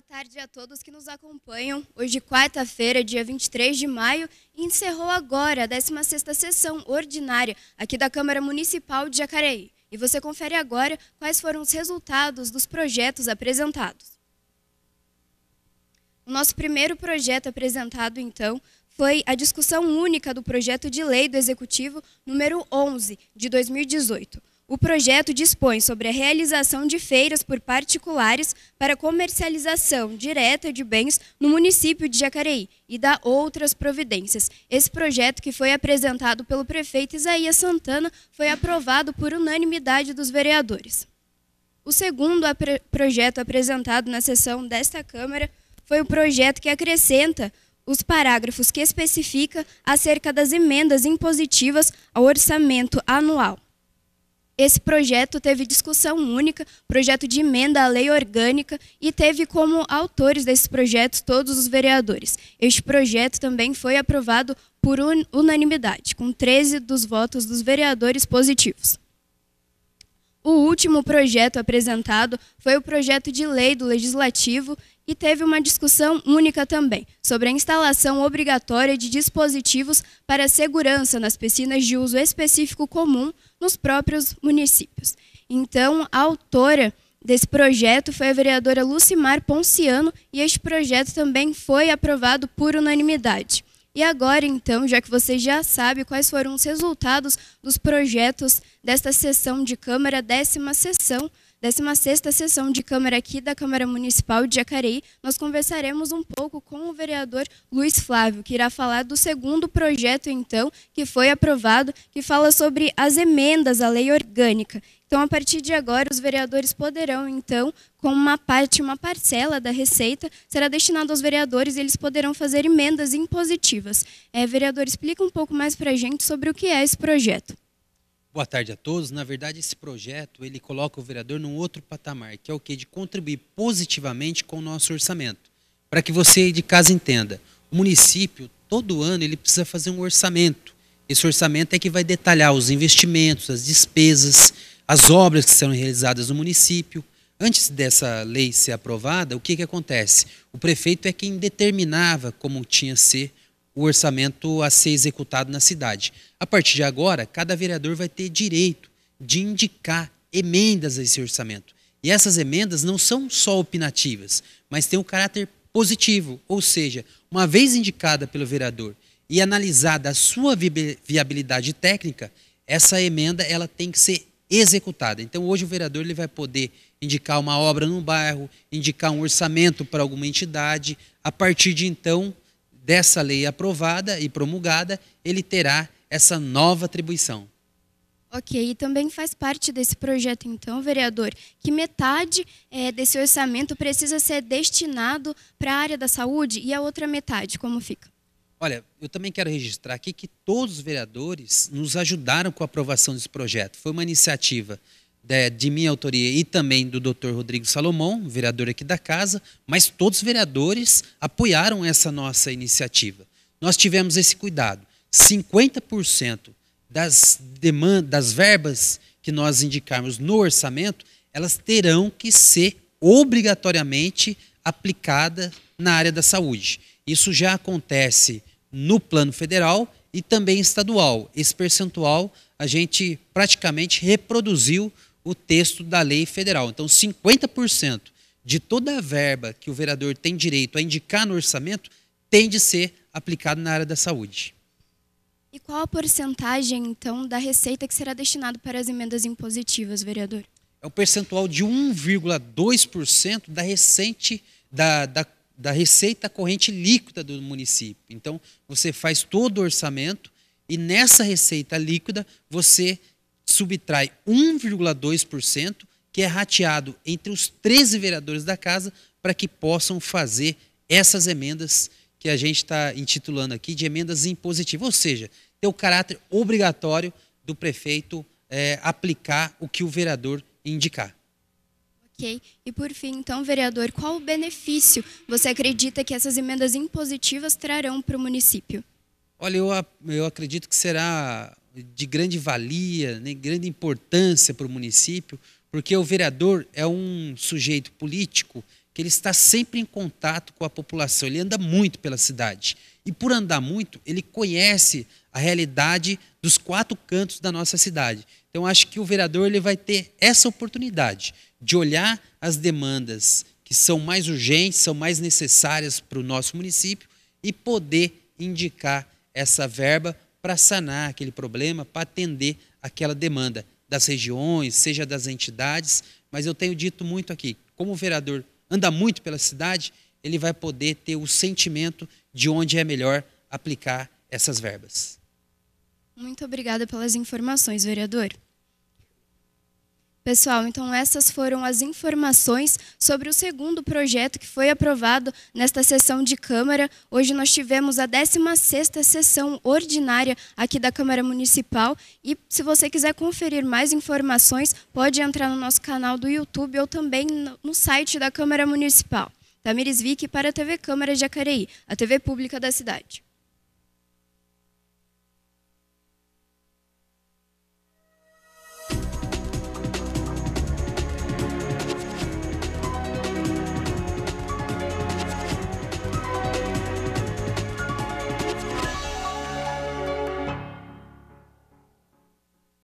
Boa tarde a todos que nos acompanham. Hoje, quarta-feira, dia 23 de maio, encerrou agora a 16ª sessão ordinária aqui da Câmara Municipal de Jacareí. E você confere agora quais foram os resultados dos projetos apresentados. O nosso primeiro projeto apresentado, então, foi a discussão única do projeto de lei do Executivo número 11 de 2018. O projeto dispõe sobre a realização de feiras por particulares para comercialização direta de bens no município de Jacareí e dá outras providências. Esse projeto, que foi apresentado pelo prefeito Isaías Santana, foi aprovado por unanimidade dos vereadores. O segundo projeto apresentado na sessão desta Câmara foi o projeto que acrescenta os parágrafos que especifica acerca das emendas impositivas ao orçamento anual. Esse projeto teve discussão única, projeto de emenda à lei orgânica e teve como autores desse projeto todos os vereadores. Este projeto também foi aprovado por unanimidade, com 13 dos votos dos vereadores positivos último projeto apresentado foi o projeto de lei do Legislativo e teve uma discussão única também sobre a instalação obrigatória de dispositivos para segurança nas piscinas de uso específico comum nos próprios municípios. Então, a autora desse projeto foi a vereadora Lucimar Ponciano e este projeto também foi aprovado por unanimidade. E agora, então, já que você já sabe quais foram os resultados dos projetos desta sessão de Câmara, décima sessão, 16ª sessão de Câmara aqui da Câmara Municipal de Jacareí, nós conversaremos um pouco com o vereador Luiz Flávio, que irá falar do segundo projeto, então, que foi aprovado, que fala sobre as emendas à lei orgânica. Então, a partir de agora, os vereadores poderão, então, com uma parte, uma parcela da receita, será destinada aos vereadores e eles poderão fazer emendas impositivas. É, vereador, explica um pouco mais para a gente sobre o que é esse projeto. Boa tarde a todos. Na verdade, esse projeto ele coloca o vereador num outro patamar, que é o que de contribuir positivamente com o nosso orçamento. Para que você de casa entenda, o município todo ano ele precisa fazer um orçamento. Esse orçamento é que vai detalhar os investimentos, as despesas, as obras que serão realizadas no município. Antes dessa lei ser aprovada, o que, que acontece? O prefeito é quem determinava como tinha ser o orçamento a ser executado na cidade. A partir de agora, cada vereador vai ter direito de indicar emendas a esse orçamento. E essas emendas não são só opinativas, mas têm um caráter positivo, ou seja, uma vez indicada pelo vereador e analisada a sua viabilidade técnica, essa emenda ela tem que ser executada. Então, hoje o vereador ele vai poder indicar uma obra num bairro, indicar um orçamento para alguma entidade. A partir de então, dessa lei aprovada e promulgada, ele terá essa nova atribuição. Ok, e também faz parte desse projeto, então, vereador, que metade é, desse orçamento precisa ser destinado para a área da saúde e a outra metade, como fica? Olha, eu também quero registrar aqui que todos os vereadores nos ajudaram com a aprovação desse projeto. Foi uma iniciativa de, né, de minha autoria e também do Dr. Rodrigo Salomão, vereador aqui da casa, mas todos os vereadores apoiaram essa nossa iniciativa. Nós tivemos esse cuidado. 50% das demandas, das verbas que nós indicarmos no orçamento, elas terão que ser obrigatoriamente aplicada na área da saúde. Isso já acontece no plano federal e também estadual. Esse percentual a gente praticamente reproduziu o texto da lei federal. Então, 50% de toda a verba que o vereador tem direito a indicar no orçamento tem de ser aplicado na área da saúde. E qual a porcentagem, então, da receita que será destinada para as emendas impositivas, vereador? É o percentual de 1,2% da recente da, da da receita corrente líquida do município. Então, você faz todo o orçamento e nessa receita líquida você subtrai 1,2% que é rateado entre os 13 vereadores da casa para que possam fazer essas emendas que a gente está intitulando aqui de emendas impositivas, ou seja, ter o caráter obrigatório do prefeito é, aplicar o que o vereador indicar. Ok. E por fim, então, vereador, qual o benefício você acredita que essas emendas impositivas trarão para o município? Olha, eu, eu acredito que será de grande valia, né, grande importância para o município, porque o vereador é um sujeito político que ele está sempre em contato com a população, ele anda muito pela cidade. E por andar muito, ele conhece a realidade dos quatro cantos da nossa cidade. Então acho que o vereador ele vai ter essa oportunidade de olhar as demandas que são mais urgentes, são mais necessárias para o nosso município e poder indicar essa verba para sanar aquele problema, para atender aquela demanda das regiões, seja das entidades, mas eu tenho dito muito aqui, como o vereador anda muito pela cidade, ele vai poder ter o sentimento de onde é melhor aplicar essas verbas. Muito obrigada pelas informações, vereador. Pessoal, então essas foram as informações sobre o segundo projeto que foi aprovado nesta sessão de Câmara. Hoje nós tivemos a 16ª sessão ordinária aqui da Câmara Municipal e se você quiser conferir mais informações, pode entrar no nosso canal do YouTube ou também no site da Câmara Municipal. Tamires Vick para a TV Câmara de Jacareí, a TV pública da cidade.